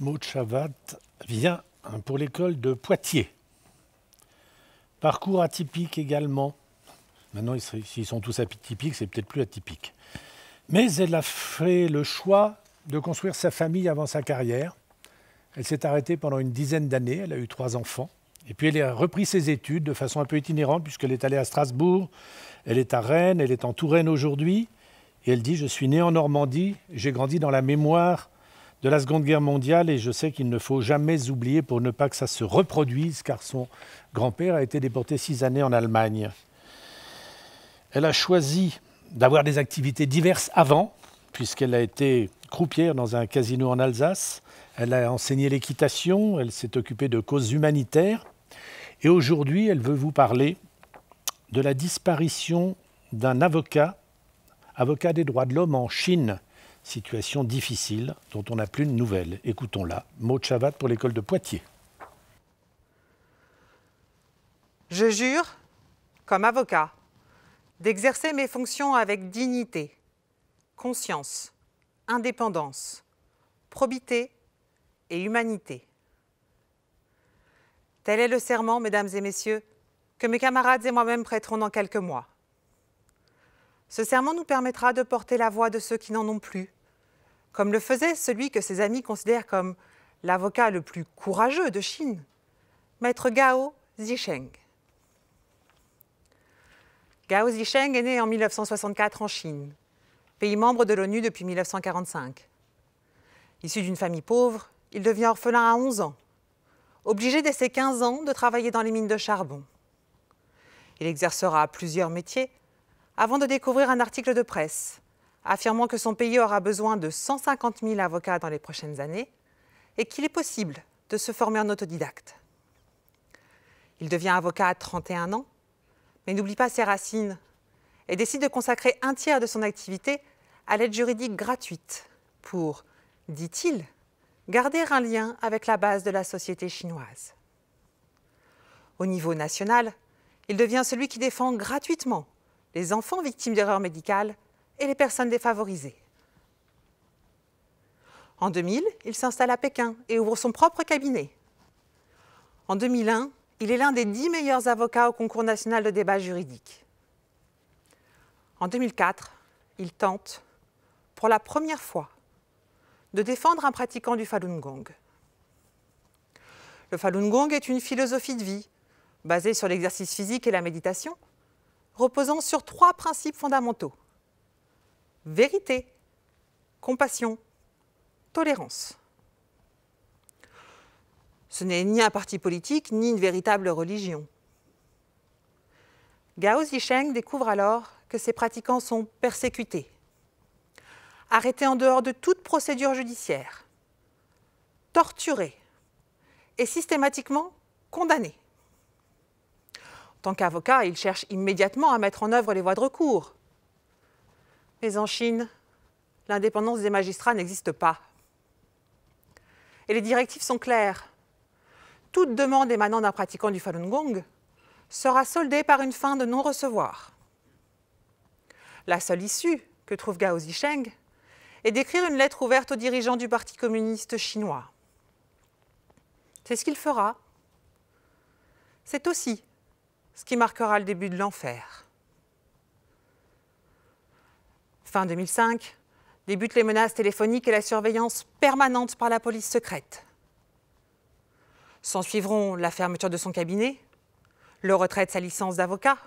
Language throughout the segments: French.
Maud chavat vient hein, pour l'école de Poitiers. Parcours atypique également. Maintenant, s'ils sont tous atypiques, c'est peut-être plus atypique. Mais elle a fait le choix de construire sa famille avant sa carrière. Elle s'est arrêtée pendant une dizaine d'années, elle a eu trois enfants. Et puis elle a repris ses études de façon un peu itinérante, puisqu'elle est allée à Strasbourg, elle est à Rennes, elle est en Touraine aujourd'hui. Et elle dit, je suis née en Normandie, j'ai grandi dans la mémoire de la Seconde Guerre mondiale et je sais qu'il ne faut jamais oublier pour ne pas que ça se reproduise car son grand-père a été déporté six années en Allemagne. Elle a choisi d'avoir des activités diverses avant, puisqu'elle a été croupière dans un casino en Alsace. Elle a enseigné l'équitation, elle s'est occupée de causes humanitaires. Et aujourd'hui, elle veut vous parler de la disparition d'un avocat, avocat des droits de l'homme en Chine, Situation difficile dont on n'a plus de nouvelles. Écoutons-la. Maud pour l'école de Poitiers. Je jure, comme avocat, d'exercer mes fonctions avec dignité, conscience, indépendance, probité et humanité. Tel est le serment, mesdames et messieurs, que mes camarades et moi-même prêterons dans quelques mois. Ce serment nous permettra de porter la voix de ceux qui n'en ont plus, comme le faisait celui que ses amis considèrent comme l'avocat le plus courageux de Chine, maître Gao Zisheng. Gao Zisheng est né en 1964 en Chine, pays membre de l'ONU depuis 1945. Issu d'une famille pauvre, il devient orphelin à 11 ans, obligé dès ses 15 ans de travailler dans les mines de charbon. Il exercera plusieurs métiers avant de découvrir un article de presse affirmant que son pays aura besoin de 150 000 avocats dans les prochaines années et qu'il est possible de se former en autodidacte. Il devient avocat à 31 ans, mais n'oublie pas ses racines et décide de consacrer un tiers de son activité à l'aide juridique gratuite pour, dit-il, garder un lien avec la base de la société chinoise. Au niveau national, il devient celui qui défend gratuitement les enfants victimes d'erreurs médicales et les personnes défavorisées. En 2000, il s'installe à Pékin et ouvre son propre cabinet. En 2001, il est l'un des dix meilleurs avocats au concours national de débat juridique. En 2004, il tente, pour la première fois, de défendre un pratiquant du Falun Gong. Le Falun Gong est une philosophie de vie basée sur l'exercice physique et la méditation, reposant sur trois principes fondamentaux vérité, compassion, tolérance. Ce n'est ni un parti politique, ni une véritable religion. Gao Zisheng découvre alors que ses pratiquants sont persécutés, arrêtés en dehors de toute procédure judiciaire, torturés et systématiquement condamnés. En tant qu'avocat, il cherche immédiatement à mettre en œuvre les voies de recours, mais en Chine, l'indépendance des magistrats n'existe pas. Et les directives sont claires. Toute demande émanant d'un pratiquant du Falun Gong sera soldée par une fin de non-recevoir. La seule issue que trouve Gao Zisheng est d'écrire une lettre ouverte aux dirigeants du Parti communiste chinois. C'est ce qu'il fera. C'est aussi ce qui marquera le début de l'enfer. Fin 2005, débutent les menaces téléphoniques et la surveillance permanente par la police secrète. S'en suivront la fermeture de son cabinet, le retrait de sa licence d'avocat,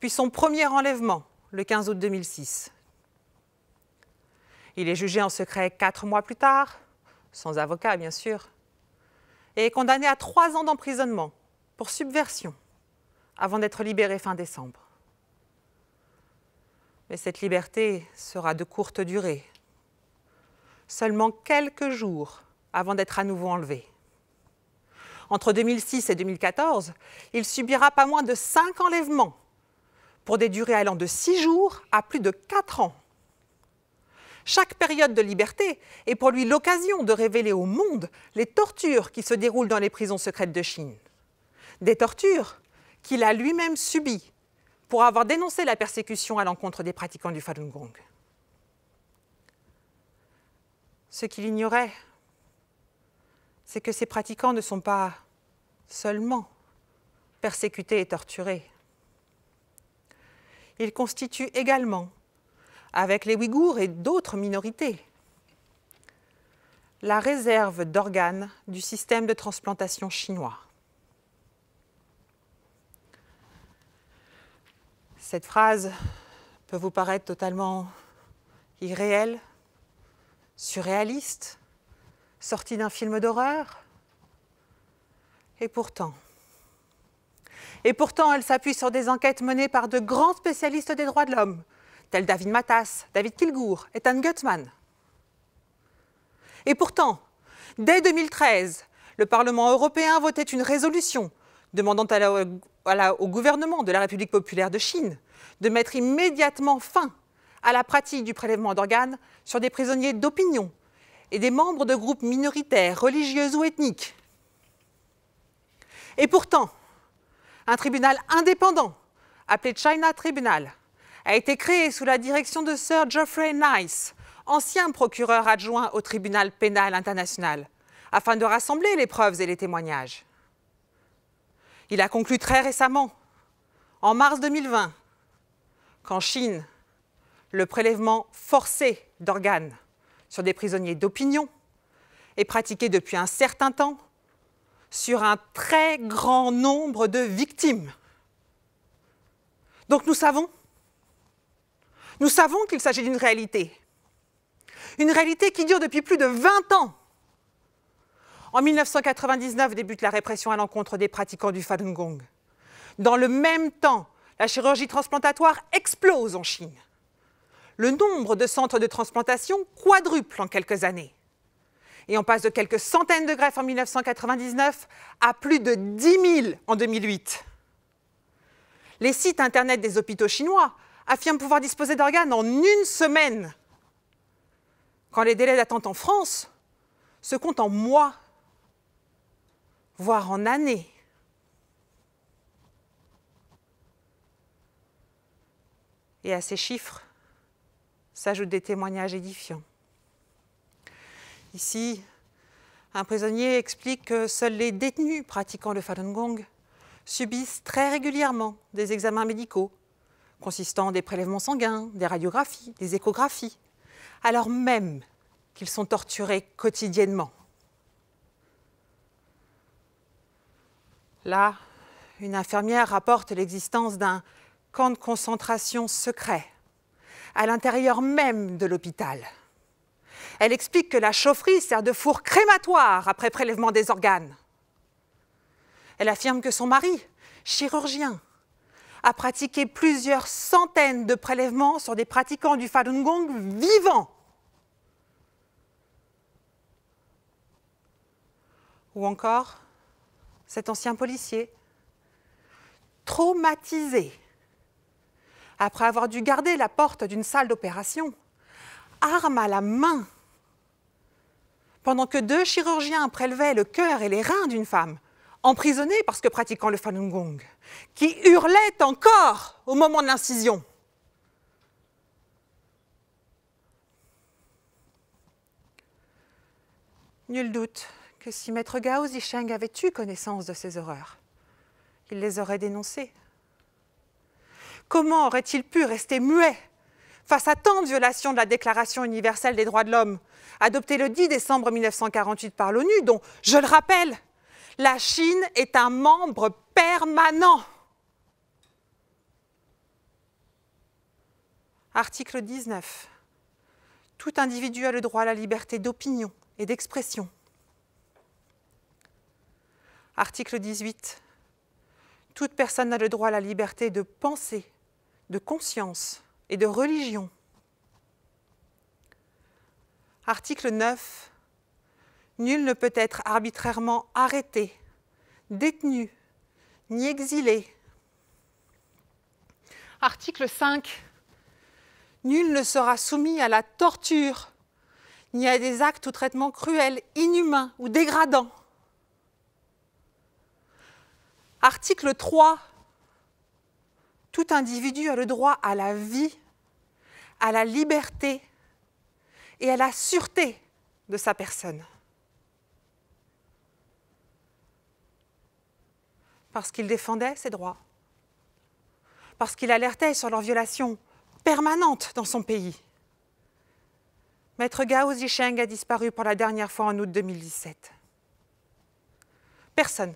puis son premier enlèvement le 15 août 2006. Il est jugé en secret quatre mois plus tard, sans avocat bien sûr, et est condamné à trois ans d'emprisonnement pour subversion, avant d'être libéré fin décembre. Mais cette liberté sera de courte durée, seulement quelques jours avant d'être à nouveau enlevé. Entre 2006 et 2014, il subira pas moins de cinq enlèvements pour des durées allant de six jours à plus de quatre ans. Chaque période de liberté est pour lui l'occasion de révéler au monde les tortures qui se déroulent dans les prisons secrètes de Chine. Des tortures qu'il a lui-même subies pour avoir dénoncé la persécution à l'encontre des pratiquants du Falun Gong. Ce qu'il ignorait, c'est que ces pratiquants ne sont pas seulement persécutés et torturés. Ils constituent également, avec les Ouïghours et d'autres minorités, la réserve d'organes du système de transplantation chinois. Cette phrase peut vous paraître totalement irréelle, surréaliste, sortie d'un film d'horreur. Et pourtant, et pourtant, elle s'appuie sur des enquêtes menées par de grands spécialistes des droits de l'homme, tels David Matas, David Kilgour, et Tan Gutman. Et pourtant, dès 2013, le Parlement européen votait une résolution demandant au gouvernement de la République populaire de Chine de mettre immédiatement fin à la pratique du prélèvement d'organes sur des prisonniers d'opinion et des membres de groupes minoritaires, religieux ou ethniques. Et pourtant, un tribunal indépendant, appelé China Tribunal, a été créé sous la direction de Sir Geoffrey Nice, ancien procureur adjoint au tribunal pénal international, afin de rassembler les preuves et les témoignages. Il a conclu très récemment, en mars 2020, qu'en Chine, le prélèvement forcé d'organes sur des prisonniers d'opinion est pratiqué depuis un certain temps sur un très grand nombre de victimes. Donc nous savons, nous savons qu'il s'agit d'une réalité, une réalité qui dure depuis plus de 20 ans en 1999 débute la répression à l'encontre des pratiquants du Falun Gong. Dans le même temps, la chirurgie transplantatoire explose en Chine. Le nombre de centres de transplantation quadruple en quelques années. Et on passe de quelques centaines de greffes en 1999 à plus de 10 000 en 2008. Les sites Internet des hôpitaux chinois affirment pouvoir disposer d'organes en une semaine, quand les délais d'attente en France se comptent en mois voire en années. Et à ces chiffres s'ajoutent des témoignages édifiants. Ici, un prisonnier explique que seuls les détenus pratiquant le Falun Gong subissent très régulièrement des examens médicaux, consistant des prélèvements sanguins, des radiographies, des échographies, alors même qu'ils sont torturés quotidiennement. Là, une infirmière rapporte l'existence d'un camp de concentration secret à l'intérieur même de l'hôpital. Elle explique que la chaufferie sert de four crématoire après prélèvement des organes. Elle affirme que son mari, chirurgien, a pratiqué plusieurs centaines de prélèvements sur des pratiquants du Falun Gong vivants. Ou encore, cet ancien policier, traumatisé, après avoir dû garder la porte d'une salle d'opération, arme à la main, pendant que deux chirurgiens prélevaient le cœur et les reins d'une femme, emprisonnée parce que pratiquant le Falun Gong, qui hurlait encore au moment de l'incision. Nul doute que si maître Gao Zisheng avait eu connaissance de ces horreurs, il les aurait dénoncées. Comment aurait-il pu rester muet face à tant de violations de la Déclaration universelle des droits de l'homme, adoptée le 10 décembre 1948 par l'ONU, dont, je le rappelle, la Chine est un membre permanent. Article 19. Tout individu a le droit à la liberté d'opinion et d'expression Article 18. Toute personne a le droit à la liberté de pensée, de conscience et de religion. Article 9. Nul ne peut être arbitrairement arrêté, détenu, ni exilé. Article 5. Nul ne sera soumis à la torture, ni à des actes ou traitements cruels, inhumains ou dégradants. Article 3. Tout individu a le droit à la vie, à la liberté et à la sûreté de sa personne. Parce qu'il défendait ses droits, parce qu'il alertait sur leurs violations permanentes dans son pays. Maître Gao Zicheng a disparu pour la dernière fois en août 2017. Personne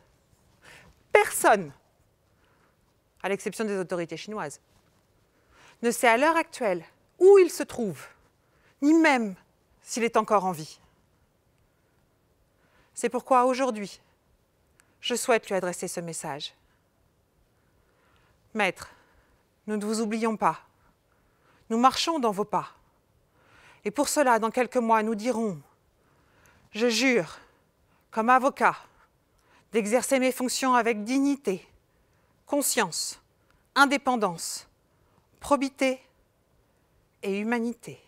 personne, à l'exception des autorités chinoises, ne sait à l'heure actuelle où il se trouve, ni même s'il est encore en vie. C'est pourquoi aujourd'hui, je souhaite lui adresser ce message. Maître, nous ne vous oublions pas. Nous marchons dans vos pas. Et pour cela, dans quelques mois, nous dirons, je jure, comme avocat, d'exercer mes fonctions avec dignité, conscience, indépendance, probité et humanité.